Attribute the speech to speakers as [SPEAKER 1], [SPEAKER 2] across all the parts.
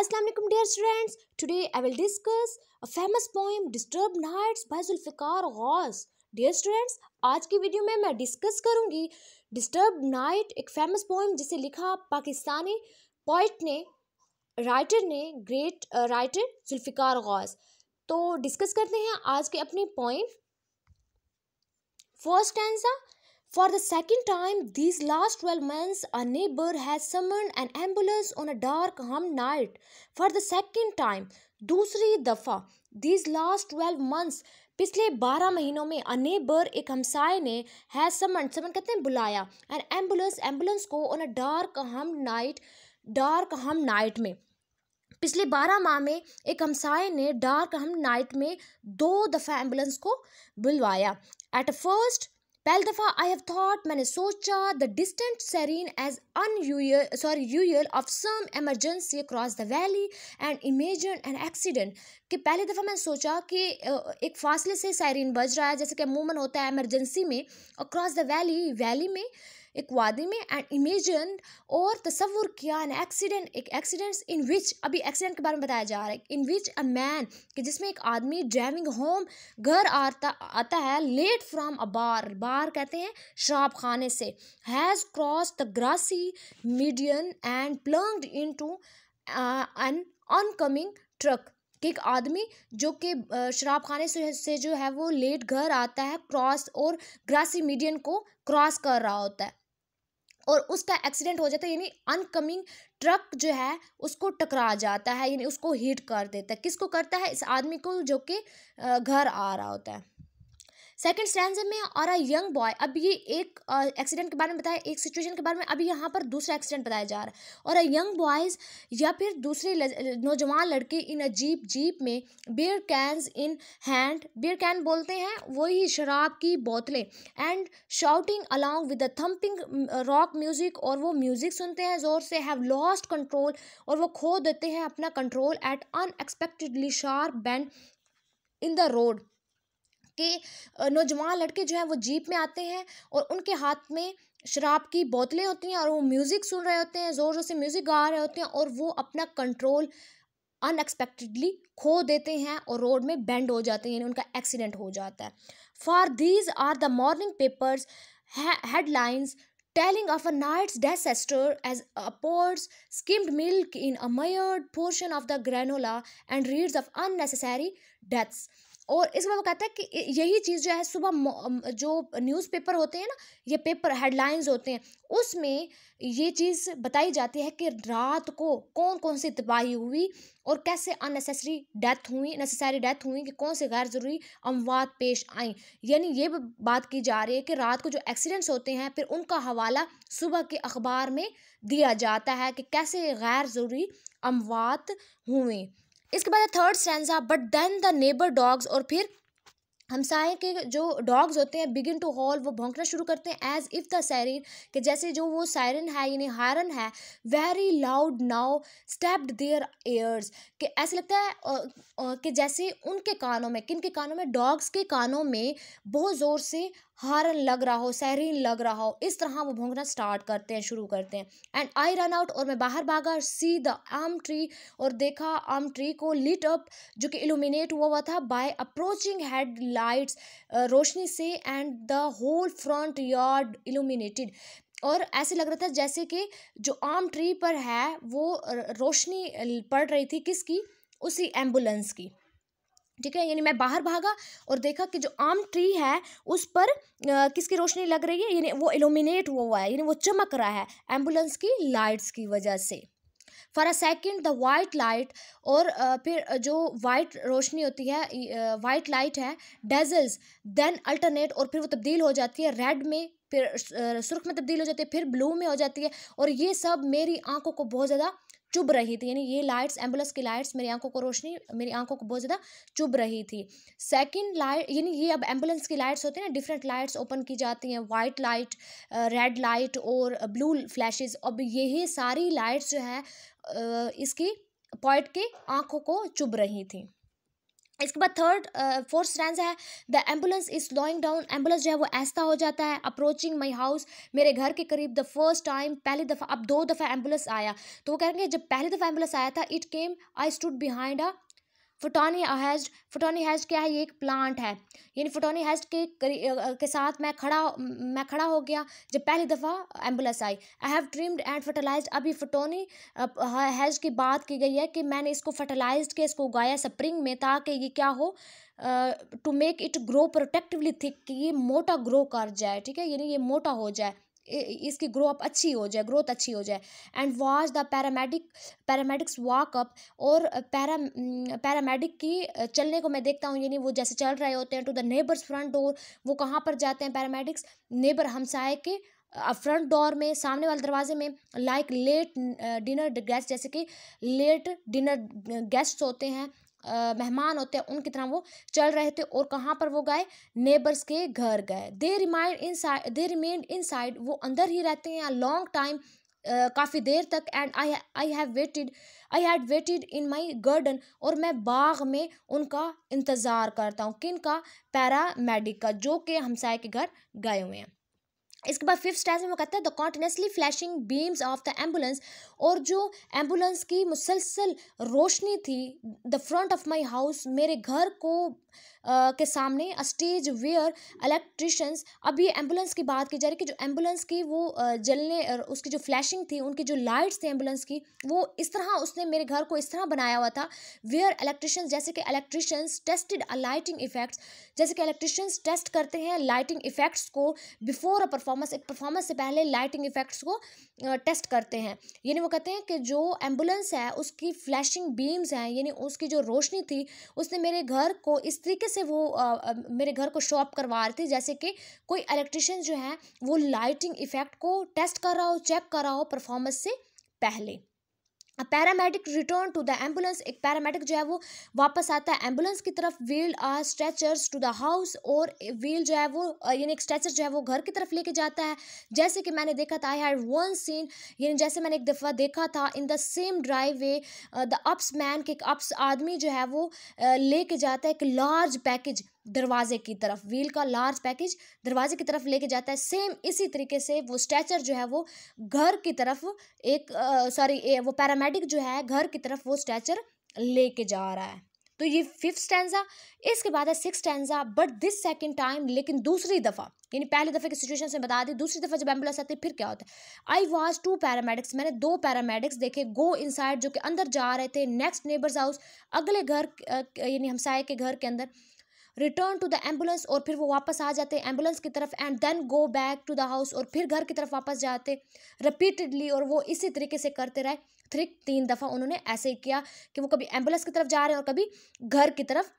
[SPEAKER 1] अस्सलाम वालेकुम dear students today I will discuss a famous poem disturb nights by Zulfiqar Ghaus dear students आज की video में मैं डिस्कस करूंगी डिस्टर्ब नाइट एक फेमस पोएम जिसे लिखा पाकिस्तानी पोइट ने राइटर ने ग्रेट राइटर जुल्फ़िकार गौस तो डिस्कस करते हैं आज के अपने poem first answer For the second time these last 12 months, a neighbor has summoned an ambulance on a dark, hum night. For the second time, दूसरी दफ़ा these लास्ट ट्वेल्व मंथ्स पिछले बारह महीनों में अनेबर एक हमसाय ने है समन समन कहते हैं बुलाया एंड एम्बुलेंस एम्बुलेंस को ऑन अ डार्क हम नाइट डार्क हम नाइट में पिछले बारह माह में एक हमसाय ने डार्क हम नाइट में दो दफ़ा एम्बुलेंस को बुलवाया एट फर्स्ट पहली दफ़ा आई हैव थॉट मैंने सोचा the distant siren as un sorry usual of some emergency across the valley and imagine and accident कि पहली दफ़ा मैंने सोचा कि एक फासले से सैरिन बज रहा है जैसे कि अमूमन होता है एमरजेंसी में अक्रॉस द वैली वैली में एक वादी में एंड इमेजन और तस्वुर किया एन एक्सीडेंट एक एक्सीडेंट्स इन विच अभी एक्सीडेंट के बारे में बताया जा रहा है इन विच अ मैन कि जिसमें एक आदमी ड्राइविंग होम घर आता आता है लेट फ्रॉम अ बार बार कहते हैं शराब खाने से has cross the grassy median and plunged into an oncoming truck कि एक आदमी जो कि शराब खाने से जो है वो लेट घर आता है क्रॉस और ग्रासी मीडियन को क्रॉस कर रहा होता है और उसका एक्सीडेंट हो जाता है यानी अनकमिंग ट्रक जो है उसको टकरा जाता है यानी उसको हिट कर देता है किसको करता है इस आदमी को जो कि घर आ रहा होता है सेकंड स्टैंडर में और अ यंग बॉय अब ये एक एक्सीडेंट के बारे में बताया एक सिचुएशन के बारे में अभी यहाँ पर दूसरा एक्सीडेंट बताया जा रहा है और अ यंग बॉयज़ या फिर दूसरे नौजवान लड़के इन अ जीप जीप में beer cans in hand beer can बोलते हैं वही शराब की बोतलें and shouting along with the thumping rock music और वो म्यूज़िक सुनते हैं ज़ोर से हैव लॉस्ट कंट्रोल और वो खो देते हैं अपना control at unexpectedly sharp bend in the road कि नौजवान लड़के जो हैं वो जीप में आते हैं और उनके हाथ में शराब की बोतलें होती हैं और वो म्यूज़िक सुन रहे होते हैं ज़ोर ज़ोर से म्यूज़िक गा रहे होते हैं और वो अपना कंट्रोल अनएक्सपेक्टेडली खो देते हैं और रोड में बैंड हो जाते हैं यानी उनका एक्सीडेंट हो जाता है for these are the morning papers headlines telling of a night's disaster as pours skimmed milk in a measured portion of the granola and reads of unnecessary deaths और इस वो कहता है कि यही चीज़ जो है सुबह जो न्यूज़पेपर होते हैं ना ये पेपर हेडलाइंस होते हैं उसमें ये चीज़ बताई जाती है कि रात को कौन कौन सी तबाही हुई और कैसे अननेसेसरी डेथ हुई नेसेसरी डेथ हुई कि कौन से गैर ज़रूरी अमवात पेश आई यानी ये बात की जा रही है कि रात को जो एक्सीडेंट्स होते हैं फिर उनका हवाला सुबह के अखबार में दिया जाता है कि कैसे गैर ज़रूरी अमवात हुए इसके बाद third stand but then the neighbour dogs और फिर हमसाए के जो डॉग्स होते हैं बिगिन टू हॉल वो भौंकना शुरू करते हैं एज इफ़ द सैरिन कि जैसे जो वो सायरन है यानी हारन है very loud now stepped their ears के ऐसे लगता है कि जैसे उनके कानों में किन के कानों में डॉग्स के कानों में बहुत ज़ोर से हारन लग रहा हो सहरीन लग रहा हो इस तरह वो भोंगना स्टार्ट करते हैं शुरू करते हैं एंड आई रन आउट और मैं बाहर भागा सी द आम ट्री और देखा आम ट्री को लिट अप जो कि इल्यूमिनेट हुआ हुआ था बाय अप्रोचिंग हेड लाइट्स रोशनी से and the whole front yard illuminated और ऐसे लग रहा था जैसे कि जो आम ट्री पर है वो रोशनी पड़ रही थी किसकी उसी एम्बुलेंस की ठीक है यानी मैं बाहर भागा और देखा कि जो आम ट्री है उस पर किसकी रोशनी लग रही है यानी वो इल्यूमिनेट हुआ हुआ है यानी वो चमक रहा है एम्बुलेंस की लाइट्स की वजह से for a second the white light और फिर जो वाइट रोशनी होती है वाइट लाइट है डेजल्स देन अल्टरनेट और फिर वो तब्दील हो जाती है रेड में फिर सुर्ख में तब्दील हो जाती है फिर ब्लू में हो जाती है और ये सब मेरी आंखों को बहुत ज़्यादा चुभ रही थी यानी ये लाइट्स एम्बुलेंस की लाइट्स मेरी आंखों को रोशनी मेरी आंखों को बहुत ज़्यादा चुभ रही थी सेकंड लाइट यानी ये अब एम्बुलेंस की लाइट्स होती हैं ना डिफरेंट लाइट्स ओपन की जाती हैं वाइट लाइट रेड लाइट और ब्लू फ्लैशेस अब यही सारी लाइट्स जो है uh, इसकी पॉइंट की आंखों को चुभ रही थी इसके बाद थर्ड फोर्थ स्टैंड है the ambulance is slowing down ambulance जो है वो ऐसा हो जाता है अप्रोचिंग माई हाउस मेरे घर के करीब द फर्स्ट टाइम पहली दफ़ा अब दो दफ़ा एम्बुलेंस आया तो वो कहेंगे जब पहली दफ़ा एम्बुलेंस आया था it came I stood behind a photinia hedge photinia hedge क्या है ये एक प्लांट है यानी फोटोनी हैज के के साथ मैं खड़ा मैं खड़ा हो गया जब पहली दफ़ा एम्बुलेंस आई I have trimmed and fertilize अभी फोटोनी हैज की बात की गई है कि मैंने इसको फर्टिलाइज के इसको उगाया स्प्रिंग में ताकि ये क्या हो to make it grow protectively thick कि ये मोटा ग्रो कर जाए ठीक है यानी ये मोटा हो जाए इसकी ग्रो अप अच्छी हो जाए ग्रोथ अच्छी हो जाए and watch the paramedic paramedics walk up और पैरा पैरामेडिक mm, की चलने को मैं देखता हूँ यानी वो जैसे चल रहे होते हैं to the neighbours front door वो कहाँ पर जाते हैं पैरामेडिक्स नेबर हमसाए के फ्रंट डोर में सामने वाले दरवाजे में लाइक लेट डिनर गेस्ट जैसे कि लेट डिनर गेस्ट होते हैं मेहमान होते हैं उनकी तरह वो चल रहे थे और कहाँ पर वो गए नेबर्स के घर गए they remained inside they remained inside वो अंदर ही रहते हैं लॉन्ग टाइम काफ़ी देर तक and I I have waited I had waited in my garden और मैं बाग में उनका इंतज़ार करता हूँ किन का मेडिक का जो कि हमसाए के घर गए हुए हैं इसके बाद फिफ्थ स्टैंड में कहता है the continuously flashing beams of the ambulance और जो एम्बुलेंस की मुसलसल रोशनी थी the front of my house मेरे घर को के सामने स्टेज वेयर इलेक्ट्रिशंस अब ये एम्बुलेंस की बात की जा रही है कि जो एम्बुलेंस की वो जलने उसकी जो फ्लैशिंग थी उनकी जो लाइट्स थी एम्बुलेंस की वो इस तरह उसने मेरे घर को इस तरह बनाया हुआ था वेयर इलेक्ट्रिशंस जैसे कि electricians tested a lighting effects जैसे कि इलेक्ट्रिशंस टेस्ट करते हैं लाइटिंग इफेक्ट्स को बिफोर अ परफॉर्मेंस एक परफॉर्मेंस से पहले लाइटिंग इफेक्ट्स को टेस्ट करते हैं यानी वो कहते हैं कि जो एम्बुलेंस है उसकी फ्लैशिंग बीम्स हैं यानी उसकी जो रोशनी थी उसने मेरे घर को इस तरीके से वो आ, मेरे घर को शॉप करवा रहे थे जैसे कि कोई इलेक्ट्रिशियन जो है वो लाइटिंग इफेक्ट को टेस्ट कर रहा हो चेक कर रहा हो परफॉर्मेंस से पहले paramedic return to the ambulance एक पैरामेडिक जो है वो वापस आता है एम्बुलेंस की तरफ wheel a stretchers to the house और व्हील जो है वो यानी स्ट्रेचर जो है वो घर की तरफ लेके जाता है जैसे कि मैंने देखा था आई हैड वन सीन यानी जैसे मैंने एक दफ़ा देखा था in the same driveway the UPS man के एक अप्स आदमी जो है वो लेके जाता है एक लार्ज पैकेज दरवाजे की तरफ व्हील का लार्ज पैकेज दरवाजे की तरफ लेके जाता है सेम इसी तरीके से वो स्ट्रेचर जो है वो घर की तरफ एक सॉरी वो पैरामेडिक जो है घर की तरफ वो स्ट्रेचर लेके जा रहा है तो ये फिफ्थ स्टैंडा इसके बाद है six stanza but this second time लेकिन दूसरी दफ़ा यानी पहले दफ़े की सिचुएशन से बता दी दूसरी दफ़ा जब एम्बुलेंस आती है फिर क्या होता है आई वॉज टू पैरामेडिक्स मैंने दो पैरामेडिक्स देखे गो इनसाइड जो कि अंदर जा रहे थे नेक्स्ट नेबर्स हाउस अगले घर यानी हमसाए के घर के अंदर रिटर्न टू द एम्बुलेंस और फिर वो वापस आ जाते हैं एम्बुलेंस की तरफ and then go back to the house और फिर घर की तरफ वापस जाते रिपीटेडली और वो इसी तरीके से करते रहे थ्री तीन दफ़ा उन्होंने ऐसे ही किया कि वो कभी एम्बुलेंस की तरफ जा रहे हैं और कभी घर की तरफ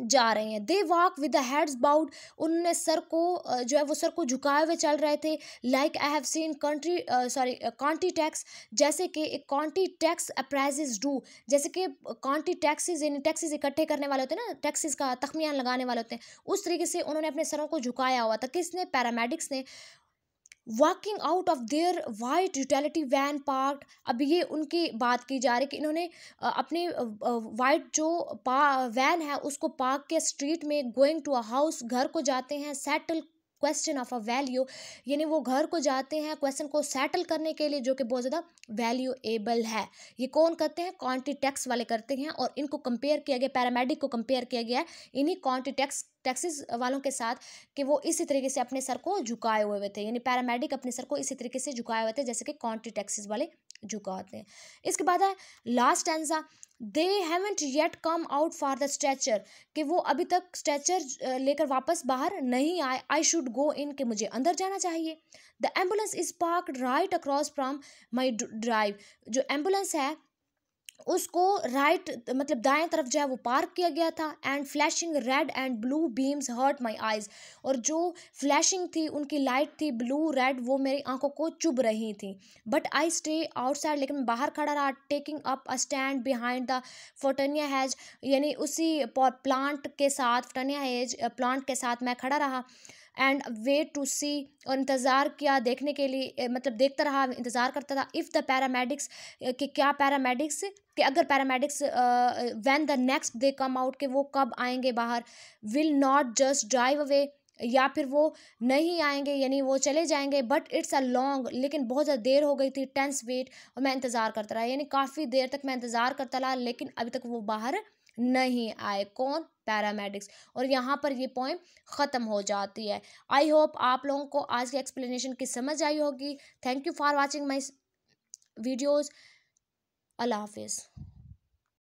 [SPEAKER 1] जा रहे हैं they walk with the heads bowed उनने सर को जो है वो सर को झुकाए हुए चल रहे थे like I have seen country sorry county tax जैसे कि एक कॉन्टी टैक्स अप्राइजेज डू जैसे कि कॉन्टी टैक्सेज यानी टैक्सेज इकट्ठे करने वाले होते हैं ना टैक्सेज का तखमियान लगाने वाले होते हैं उस तरीके से उन्होंने अपने सरों को झुकाया हुआ था किसने पैरामेडिक्स ने walking out of their white utility van park अब ये उनकी बात की जा रही है कि इन्होंने अपने वाइट जो पा वैन है उसको पार्क के स्ट्रीट में गोइंग टू अ हाउस घर को जाते हैं settle question of a value यानी वो घर को जाते हैं क्वेश्चन को सेटल करने के लिए जो कि बहुत ज़्यादा वैल्यूएबल है ये कौन करते हैं टैक्स वाले करते हैं और इनको कंपेयर किया गया पैरामेडिक को कंपेयर किया गया है इन्हीं टैक्स टैक्सीज वालों के साथ कि वो इसी तरीके से अपने सर को झुकाए हुए थे यानी पैरामेडिक अपने सर को इसी तरीके से झुकाए हुए थे जैसे कि क्वान्टी टैक्सीज वाले झुकाते हैं इसके बाद है last stanza they haven't yet come out for the stretcher कि वो अभी तक स्ट्रेचर लेकर वापस बाहर नहीं आए आई शुड गो इन कि मुझे अंदर जाना चाहिए the ambulance is park right across from my drive जो एम्बुलेंस है उसको राइट मतलब दाएं तरफ जो है वो पार्क किया गया था and flashing red and blue beams hurt my eyes और जो फ्लैशिंग थी उनकी लाइट थी ब्लू रेड वो मेरी आंखों को चुभ रही थी बट आई स्टे आउटसाइड लेकिन मैं बाहर खड़ा रहा taking up a stand behind the photinia hedge यानी उसी प्लांट के साथ फोटनिया हैज प्लांट के साथ मैं खड़ा रहा एंड वेट टू सी और इंतज़ार किया देखने के लिए मतलब देखता रहा इंतज़ार करता था इफ़ द पैरामेडिक्स कि क्या पैरामेडिक्स कि अगर paramedics when the next they come out के वो कब आएंगे बाहर will not just drive away या फिर वो नहीं आएंगे यानी वो चले जाएंगे बट इट्स अ लॉन्ग लेकिन बहुत ज़्यादा देर हो गई थी टेंस वेट और मैं इंतज़ार करता रहा यानी काफ़ी देर तक मैं इंतज़ार करता रहा लेकिन अभी तक वो बाहर नहीं आए कौन पैरामेडिक्स और यहाँ पर ये पॉइंट ख़त्म हो जाती है आई होप आप लोगों को आज की एक्सप्लेनेशन की समझ आई होगी thank you for watching my videos अल्लाह हाफिज़